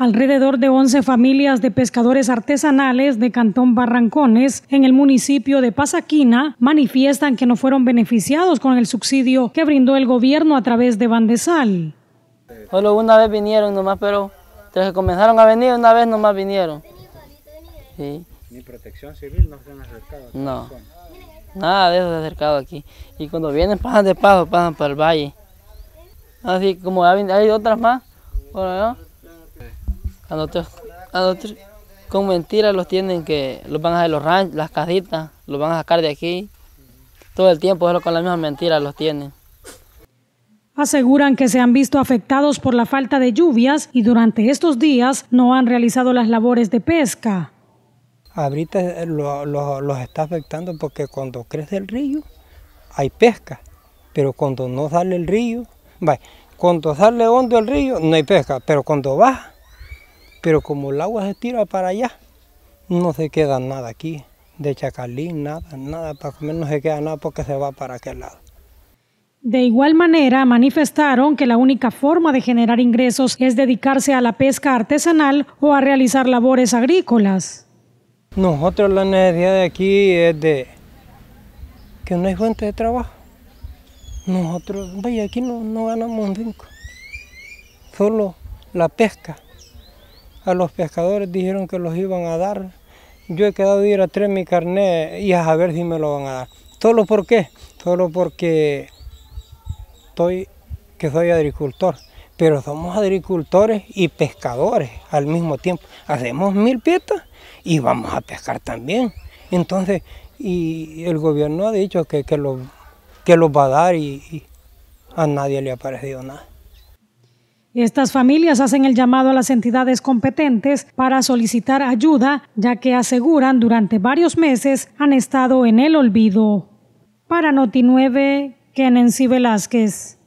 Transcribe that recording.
Alrededor de 11 familias de pescadores artesanales de Cantón Barrancones en el municipio de Pasaquina manifiestan que no fueron beneficiados con el subsidio que brindó el gobierno a través de Bandesal. Solo una vez vinieron nomás, pero desde que comenzaron a venir una vez nomás vinieron. Ni protección civil no se han acercado. No, nada de eso se ha acercado aquí. Y cuando vienen pasan de paso, pasan para el valle. Así como hay otras más, a nosotros, a con mentiras los tienen que, los van a de los ranchos, las casitas, los van a sacar de aquí. Todo el tiempo, solo con las mismas mentiras los tienen. Aseguran que se han visto afectados por la falta de lluvias y durante estos días no han realizado las labores de pesca. Ahorita eh, los está afectando porque cuando crece el río hay pesca, pero cuando no sale el río, cuando sale hondo el río no hay pesca, pero cuando baja pero como el agua se tira para allá, no se queda nada aquí, de chacalín, nada, nada, para comer no se queda nada porque se va para aquel lado. De igual manera, manifestaron que la única forma de generar ingresos es dedicarse a la pesca artesanal o a realizar labores agrícolas. Nosotros la necesidad de aquí es de que no hay fuente de trabajo. Nosotros, vaya, aquí no, ganamos un cinco. Solo la pesca a los pescadores dijeron que los iban a dar. Yo he quedado de ir a traer mi carnet y a ver si me lo van a dar. ¿Solo por qué? Solo porque estoy, que soy agricultor. Pero somos agricultores y pescadores al mismo tiempo. Hacemos mil piezas y vamos a pescar también. Entonces, y el gobierno ha dicho que, lo, que los va a dar y a nadie le ha parecido nada. Estas familias hacen el llamado a las entidades competentes para solicitar ayuda, ya que aseguran durante varios meses han estado en el olvido. Para Noti 9, Velázquez.